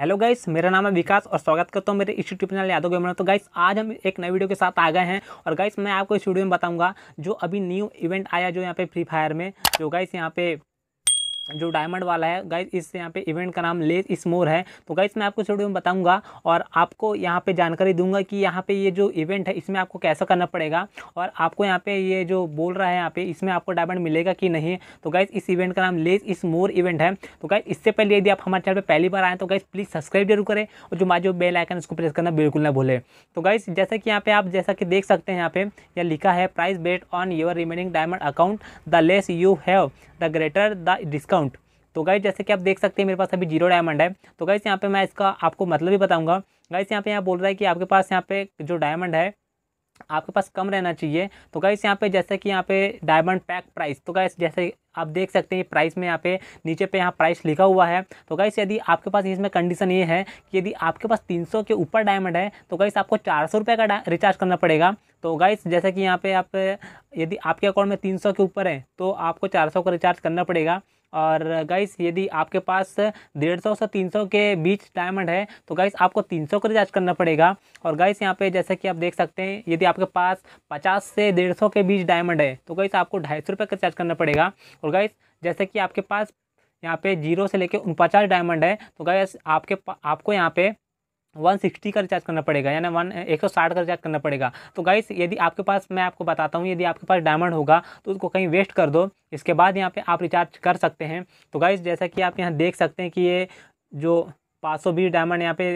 hello guys मेरा नाम है विकास और स्वागत करता हूँ मेरे इस यूट्यूब चैनल यादव गेमर तो गाइस आज हम एक नए वीडियो के साथ आ गए हैं और गाइस मैं आपको इस वीडियो में बताऊंगा जो अभी न्यू इवेंट आया जो यहाँ पे फ्री फायर में जो गाइस यहाँ पे जो डायमंड वाला है गाइज इस यहाँ पे इवेंट का नाम लेस स्मोर है तो गाइज मैं आपको छोटे में बताऊंगा और आपको यहाँ पे जानकारी दूंगा कि यहाँ पे ये जो इवेंट है इसमें आपको कैसा करना पड़ेगा और आपको यहाँ पे ये जो बोल रहा है यहाँ पे इसमें आपको डायमंड मिलेगा कि नहीं तो गाइज इस इवेंट का नाम लेस स्मोर इवेंट है तो गाइज इससे पहले यदि आप हमारे चैनल पर पहली बार आए तो गाइज प्लीज़ सब्सक्राइब जरूर करें और जो माँ जो बेल आइकन उसको प्रेस करना बिल्कुल ना भूलें तो गाइज जैसा कि यहाँ पे आप जैसा कि देख सकते हैं यहाँ पे यह लिखा है price bet on your remaining diamond account the less you have the greater the discount discount तो गाइस जैसे कि आप देख सकते हैं मेरे पास अभी जीरो डायमंड है तो गाइस यहाँ पे मैं इसका आपको मतलब ही बताऊंगा गाइस यहाँ पे यहाँ बोल रहा है कि आपके पास यहाँ पे जो डायमंड है आपके पास कम रहना चाहिए तो गाइस यहाँ पे जैसे कि यहाँ पे डायमंड पैक प्राइस तो गाइस जैसे आप देख सकते हैं प्राइस में यहाँ पे नीचे पे यहाँ प्राइस लिखा हुआ है तो गाइस यदि आपके पास इसमें कंडीशन ये है कि यदि आपके पास 300 के ऊपर डायमंड है तो गाइस आपको चार सौ का रिचार्ज करना पड़ेगा तो गाइस जैसे कि यहाँ पे आप यदि आपके अकाउंट में तीन के ऊपर है तो आपको चार का रिचार्ज करना पड़ेगा और गाइस यदि आपके पास डेढ़ सौ से तीन सौ के बीच डायमंड है तो गाइस आपको तीन सौ का रिचार्ज करना पड़ेगा और गाइस यहाँ पे जैसे कि आप देख सकते हैं यदि आपके पास पचास से डेढ़ सौ के बीच डायमंड है तो गाइस आपको ढाई सौ रुपये का रिचार्ज करना पड़ेगा और गाइस जैसे कि आपके पास यहाँ पे जीरो से लेकर उनपचास डायमंड है तो गाइस आपके आपको यहाँ पे 160 का रिचार्ज करना पड़ेगा यानी वन एक सौ साठ का रिचार्ज करना पड़ेगा तो गाइस यदि आपके पास मैं आपको बताता हूँ यदि आपके पास डायमंड होगा तो उसको कहीं वेस्ट कर दो इसके बाद यहाँ पे आप रिचार्ज कर सकते हैं तो गाइस जैसा कि आप यहाँ देख सकते हैं कि ये जो पाँच सौ बीस डायमंड यहाँ पे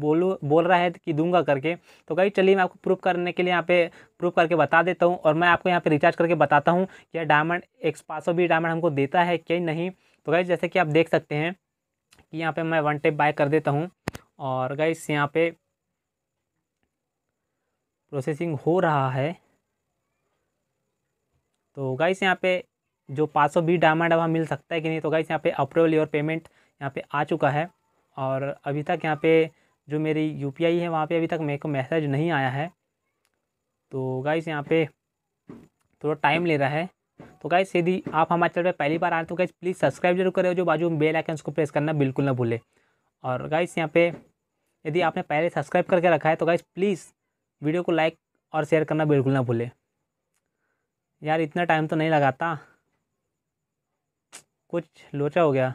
बोलू बोल रहा है कि दूंगा करके तो गाइस चलिए मैं आपको प्रूफ करने के लिए यहाँ पे प्रूफ करके बता देता हूँ और मैं आपको यहाँ पे रिचार्ज करके बताता हूँ कि यह डायमंड एक पाँच सौ बीस डायमंड हमको देता है कि नहीं तो गाइस जैसे कि आप देख सकते हैं कि यहाँ पे मैं वन टेप बाय कर देता हूँ और गाइस यहाँ पे प्रोसेसिंग हो रहा है तो गाइस यहाँ पे जो पाँच सौ बी डायमंड वहाँ मिल सकता है कि नहीं तो गाइस यहाँ पे अप्रूवल योर पेमेंट यहाँ पे आ चुका है और अभी तक यहाँ पे जो मेरी यूपीआई है वहाँ पे अभी तक मेरे को मैसेज नहीं आया है तो गाइस यहाँ पे थोड़ा टाइम ले रहा है तो गाइस यदि आप हमारे चैनल पर पहली बार आए तो गाइस प्लीज़ सब्सक्राइब जरूर करें जो बाजू बेल आइकन उसको प्रेस करना बिल्कुल ना भूलें और गाइस यहाँ पे यदि आपने पहले सब्सक्राइब करके रखा है तो गाइस प्लीज़ वीडियो को लाइक और शेयर करना बिल्कुल ना भूलें यार इतना टाइम तो नहीं लगाता कुछ लोचा हो गया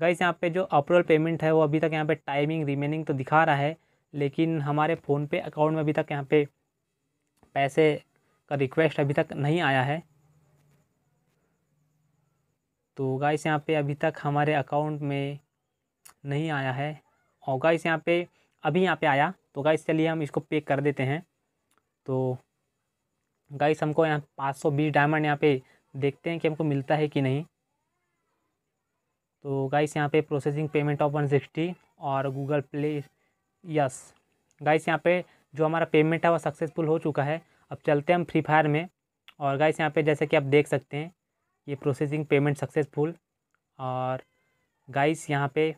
गाइस यहाँ पे जो अप्रूवल पेमेंट है वो अभी तक यहाँ पे टाइमिंग रिमेनिंग तो दिखा रहा है लेकिन हमारे फ़ोन पे अकाउंट में अभी तक यहाँ पे पैसे का रिक्वेस्ट अभी तक नहीं आया है तो गाइस यहाँ पे अभी तक हमारे अकाउंट में नहीं आया है और गाइस यहाँ पे अभी यहाँ पे आया तो गाइस चलिए हम इसको पे कर देते हैं तो गाइस हमको यहाँ पाँच सौ बीस डायमंड यहाँ पे देखते हैं कि हमको मिलता है कि नहीं तो गाइस यहाँ पे processing payment of one sixty और गूगल प्ले यस गाइस यहाँ पे जो हमारा पेमेंट है वह सक्सेसफुल हो चुका है अब चलते हैं हम फ्री फायर में और गाइस यहाँ पे जैसे कि आप देख सकते हैं ये प्रोसेसिंग पेमेंट सक्सेसफुल और गाइस यहाँ पे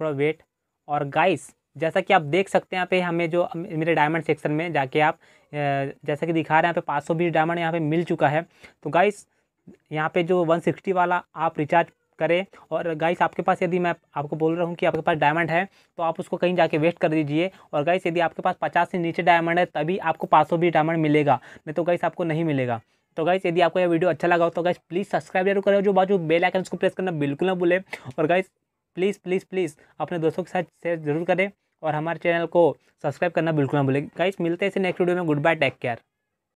थोड़ा वेट और गाइस जैसा कि आप देख सकते हैं यहाँ पे हमें जो मेरे डायमंड सेक्शन में जाके आप जैसा कि दिखा रहे हैं यहाँ पे पाँच सौ बीस डायमंड यहाँ पे मिल चुका है तो गाइस यहाँ पे जो वन सिक्सटी वाला आप रिचार्ज करें और गाइस आपके पास यदि मैं आपको बोल रहा हूँ कि आपके पास डायमंड है तो आप उसको कहीं जाके वेस्ट कर दीजिए और गाइस यदि आपके पास पचास से नीचे डायमंड है तभी आपको पाँच सौ बीस डायमंड मिलेगा नहीं तो गाइस आपको नहीं मिलेगा तो गाइस यदि आपको यह वीडियो अच्छा लगा हो तो गाइस प्लीज़ सब्सक्राइब जरूर करें जो बाजू बेल आइकन उसको प्रेस करना बिल्कुल ना भूलें और गाइस प्लीज़ प्लीज़ प्लीज़ अपने दोस्तों के साथ शेयर जरूर करें और हमारे चैनल को सब्सक्राइब करना बिल्कुल ना भूलें गाइस मिलते हैं इसे नेक्स्ट वीडियो में गुड बाय टेक केयर